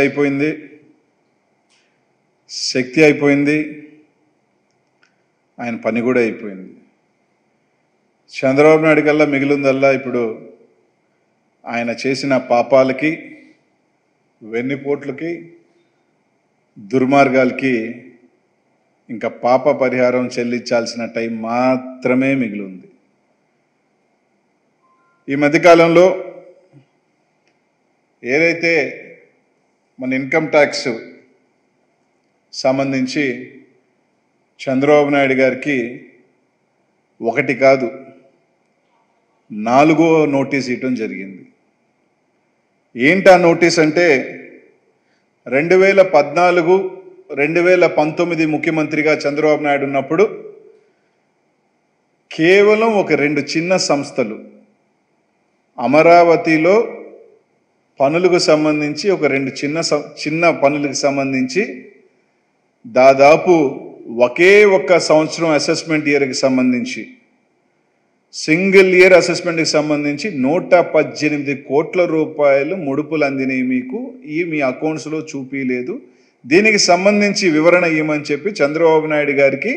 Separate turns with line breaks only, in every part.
అయిపోయింది శక్తి అయిపోయింది ఆయన పని కూడా అయిపోయింది చంద్రబాబు నాయుడు కల్లా మిగిలిందల్లా ఇప్పుడు ఆయన చేసిన పాపాలకి వెన్నుపోట్లకి దుర్మార్గాలకి ఇంకా పాప పరిహారం చెల్లించాల్సిన టైం మాత్రమే మిగిలింది ఈ మధ్యకాలంలో ఏదైతే మన ఇన్కమ్ ట్యాక్స్ సంబంధించి చంద్రబాబు నాయుడు గారికి ఒకటి కాదు నాలుగో నోటీస్ ఇవ్వటం జరిగింది ఏంటి ఆ నోటీస్ అంటే రెండు వేల పద్నాలుగు రెండు వేల పంతొమ్మిది ముఖ్యమంత్రిగా చంద్రబాబు నాయుడు ఉన్నప్పుడు కేవలం ఒక రెండు చిన్న సంస్థలు అమరావతిలో పనులకు సంబంధించి ఒక రెండు చిన్న చిన్న పనులకు సంబంధించి దాదాపు ఒకే ఒక్క సంవత్సరం అసెస్మెంట్ ఇయర్కి సంబంధించి సింగిల్ ఇయర్ అసెస్మెంట్కి సంబంధించి నూట పద్దెనిమిది కోట్ల రూపాయలు ముడుపులు అందినవి మీకు ఈ మీ అకౌంట్స్లో చూపించలేదు దీనికి సంబంధించి వివరణ ఇవ్వమని చెప్పి చంద్రబాబు నాయుడు గారికి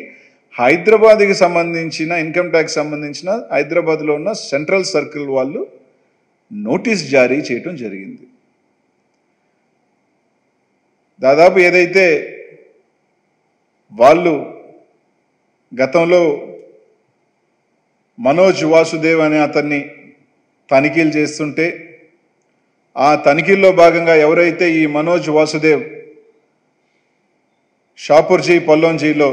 హైదరాబాద్కి సంబంధించిన ఇన్కమ్ ట్యాక్స్ సంబంధించిన హైదరాబాద్లో ఉన్న సెంట్రల్ సర్కిల్ వాళ్ళు నోటీస్ జారీ చేయటం జరిగింది దాదాపు ఏదైతే వాళ్ళు గతంలో మనోజ్ వాసుదేవ్ అనే అతన్ని తనిఖీలు చేస్తుంటే ఆ తనిఖీల్లో భాగంగా ఎవరైతే ఈ మనోజ్ వాసుదేవ్ షాపూర్జీ పల్లోంజీలో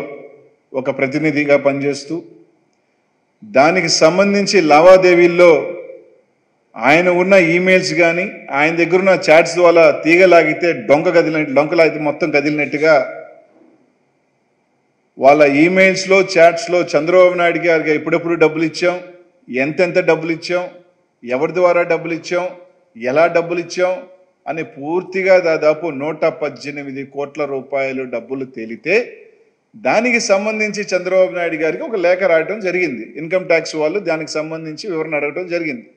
ఒక ప్రతినిధిగా పనిచేస్తూ దానికి సంబంధించి లావాదేవీల్లో ఆయన ఉన్న ఈమెయిల్స్ కానీ ఆయన దగ్గర ఉన్న చాట్స్ ద్వారా తీగలాగితే డొంక కదిలినట్టు డొంకలాగితే మొత్తం కదిలినట్టుగా వాళ్ళ ఈమెయిల్స్లో చాట్స్లో చంద్రబాబు నాయుడు గారికి ఎప్పుడెప్పుడు డబ్బులు ఇచ్చాం ఎంతెంత డబ్బులు ఇచ్చాం ఎవరి ద్వారా డబ్బులు ఇచ్చాం ఎలా డబ్బులు ఇచ్చాం అని పూర్తిగా దాదాపు నూట పద్దెనిమిది కోట్ల రూపాయలు డబ్బులు తేలితే దానికి సంబంధించి చంద్రబాబు నాయుడు గారికి ఒక లేఖ రాయడం జరిగింది ఇన్కమ్ ట్యాక్స్ వాళ్ళు దానికి సంబంధించి వివరణ అడగడం జరిగింది